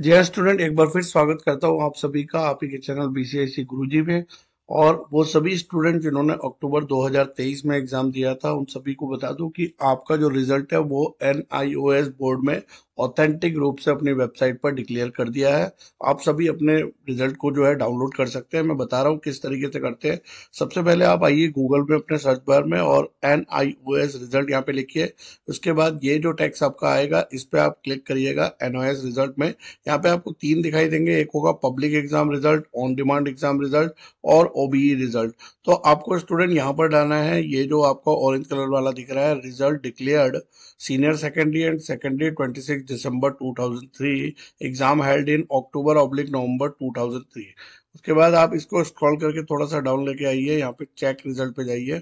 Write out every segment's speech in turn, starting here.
जय स्टूडेंट एक बार फिर स्वागत करता हूँ आप सभी का आप ही के चैनल गुरु गुरुजी में और वो सभी स्टूडेंट जिन्होंने अक्टूबर 2023 में एग्जाम दिया था उन सभी को बता दूं कि आपका जो रिजल्ट है वो एन बोर्ड में ऑथेंटिक रूप से अपनी वेबसाइट पर डिक्लेयर कर दिया है आप सभी अपने रिजल्ट को जो है डाउनलोड कर सकते हैं मैं बता रहा हूँ किस तरीके से करते हैं सबसे पहले आप आइए गूगल में अपने सर्च बार में और N I O S result यहाँ पे लिखिए उसके बाद ये जो टैक्स आपका आएगा इस पर आप क्लिक करिएगा एन ओ एस रिजल्ट में यहाँ पे आपको तीन दिखाई देंगे एक होगा public exam result on demand exam result और ओ बी ई रिजल्ट तो आपको स्टूडेंट यहाँ पर डालना है ये जो आपको ऑरेंज कलर वाला दिख रहा है result declared senior secondary and secondary twenty six December 2003 exam held in October oblique November 2003 उसके बाद आप इसको स्क्रॉल करके थोड़ा सा डाउन लेके आइए यहाँ पे चेक रिजल्ट पे जाइए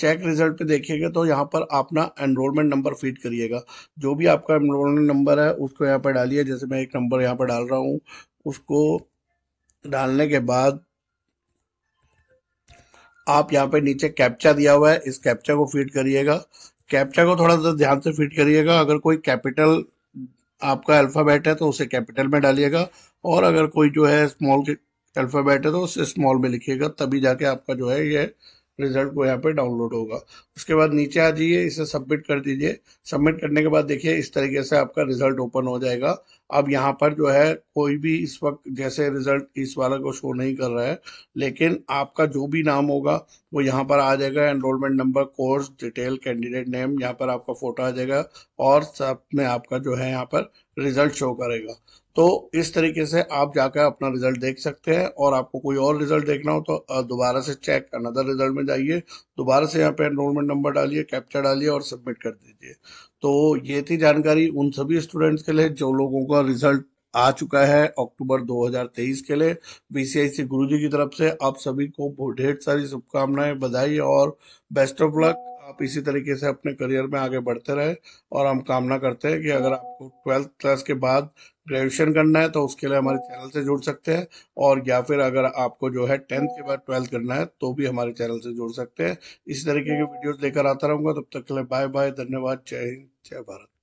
चेक रिजल्ट पे देखिएगा तो यहाँ पर अपना एनरोलमेंट नंबर फीड करिएगा जो भी आपका एनरोलमेंट नंबर है उसको यहाँ पर डालिए जैसे मैं एक नंबर यहाँ पर डाल रहा हूँ उसको डालने के बाद आप यहाँ पे नीचे कैप्चा दिया हुआ है इस कैप्चा को फीड करिएगा कैप्चा को थोड़ा सा ध्यान से फीड करिएगा अगर कोई कैपिटल आपका अल्फ़ाबेट है तो उसे कैपिटल में डालिएगा और अगर कोई जो है स्मॉल अल्फ़ाबेट है तो उसे स्मॉल में लिखिएगा तभी जाके आपका जो है ये रिजल्ट वो यहाँ पे डाउनलोड होगा उसके बाद नीचे आ जाइए इसे सबमिट कर दीजिए सबमिट करने के बाद देखिए इस तरीके से आपका रिजल्ट ओपन हो जाएगा अब यहाँ पर जो है कोई भी इस वक्त जैसे रिजल्ट इस वाला को शो नहीं कर रहा है लेकिन आपका जो भी नाम होगा वो यहाँ पर आ जाएगा enrolment number course detail candidate name यहाँ पर आपका फोटो आ जाएगा और सब में आपका जो है यहाँ पर रिजल्ट शो करेगा तो इस तरीके से आप जाकर अपना रिजल्ट देख सकते हैं और आपको कोई और रिजल्ट देखना हो तो दोबारा से चेक अनदर रिजल्ट में जाइए दोबारा से यहाँ पे एनरोलमेंट नंबर डालिए कैप्चर डालिए और सबमिट कर दीजिए तो ये थी जानकारी उन सभी स्टूडेंट्स के लिए जो लोगों का रिजल्ट आ चुका है अक्टूबर 2023 के लिए बीसीआईसी गुरुजी की तरफ से आप सभी को ढेर सारी शुभकामनाएं बधाई और बेस्ट ऑफ लक आप इसी तरीके से अपने करियर में आगे बढ़ते रहे और हम कामना करते हैं कि अगर आपको ट्वेल्थ क्लास के बाद ग्रेजुएशन करना है तो उसके लिए हमारे चैनल से जुड़ सकते हैं और या फिर अगर आपको जो है टेंथ के बाद ट्वेल्थ करना है तो भी हमारे चैनल से जुड़ सकते हैं इसी तरीके की वीडियोज लेकर आता रहूँगा तब तक के लिए बाय बाय धन्यवाद जय हिंद जय भारत